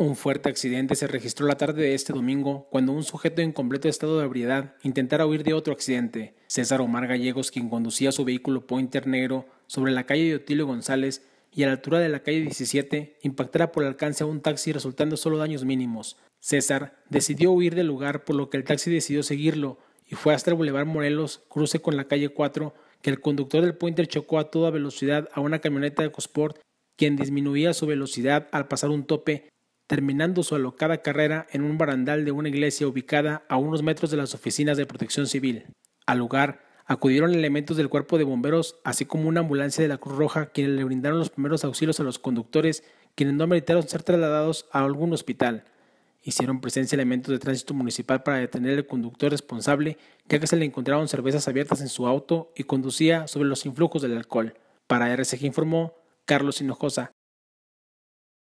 Un fuerte accidente se registró la tarde de este domingo cuando un sujeto en completo estado de ebriedad intentara huir de otro accidente. César Omar Gallegos, quien conducía su vehículo Pointer negro sobre la calle de Otilio González y a la altura de la calle 17, impactara por alcance a un taxi resultando solo daños mínimos. César decidió huir del lugar por lo que el taxi decidió seguirlo y fue hasta el Boulevard Morelos, cruce con la calle 4, que el conductor del Pointer chocó a toda velocidad a una camioneta de Cosport, quien disminuía su velocidad al pasar un tope terminando su alocada carrera en un barandal de una iglesia ubicada a unos metros de las oficinas de protección civil. Al lugar acudieron elementos del cuerpo de bomberos, así como una ambulancia de la Cruz Roja, quienes le brindaron los primeros auxilios a los conductores, quienes no meritaron ser trasladados a algún hospital. Hicieron presencia elementos de tránsito municipal para detener al conductor responsable, ya que se le encontraron cervezas abiertas en su auto y conducía sobre los influjos del alcohol. Para RSG informó Carlos Hinojosa,